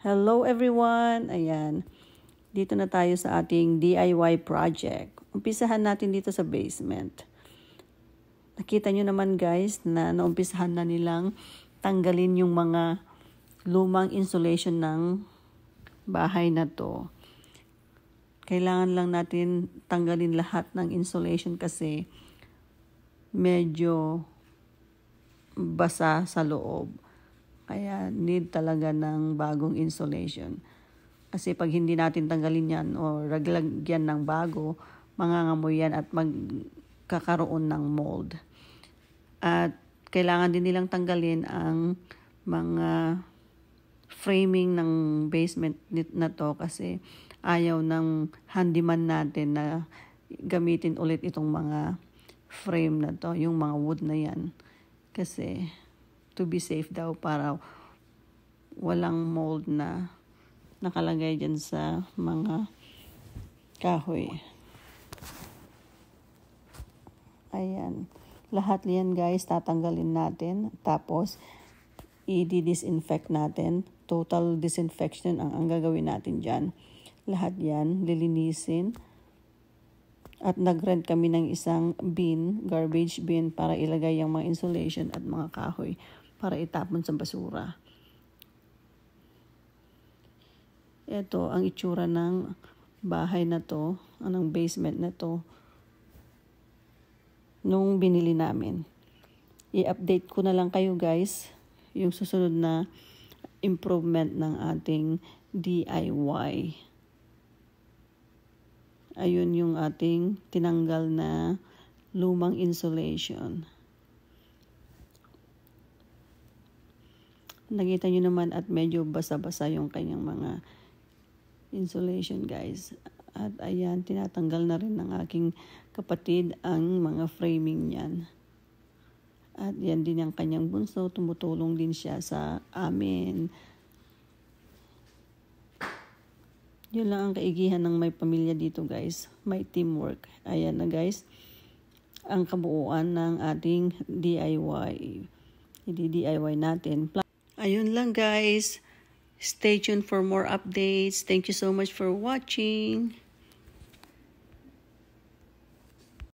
Hello everyone! Ayan, dito na tayo sa ating DIY project. Umpisahan natin dito sa basement. Nakita nyo naman guys na naumpisahan na nilang tanggalin yung mga lumang insulation ng bahay na to. Kailangan lang natin tanggalin lahat ng insulation kasi medyo basa sa loob. Kaya need talaga ng bagong insulation. Kasi pag hindi natin tanggalin yan o raglagyan ng bago, mangangamoy yan at magkakaroon ng mold. At kailangan din nilang tanggalin ang mga framing ng basement na to kasi ayaw ng handyman natin na gamitin ulit itong mga frame na to, yung mga wood na yan. Kasi to be safe daw para walang mold na nakalagay dyan sa mga kahoy. Ayan. Lahat yan guys, tatanggalin natin. Tapos, i-disinfect natin. Total disinfection ang, ang gagawin natin dyan. Lahat yan, lilinisin. At nag-rent kami ng isang bin, garbage bin, para ilagay yung mga insulation at mga kahoy para itapon sa basura. Ito ang itsura ng bahay na to, anong basement na to, nung binili namin. I-update ko na lang kayo guys, yung susunod na improvement ng ating DIY. Ayun yung ating tinanggal na lumang insulation. Nakita nyo naman at medyo basa-basa yung kanyang mga insulation guys. At ayan, tinatanggal na rin ng aking kapatid ang mga framing niyan. At yan din ang kanyang bunso, tumutulong din siya sa amin. Yun lang ang kaigihan ng may pamilya dito guys. May teamwork. Ayan na guys. Ang kabuuan ng ating DIY. Hindi DIY natin. Ayun lang guys. Stay tuned for more updates. Thank you so much for watching.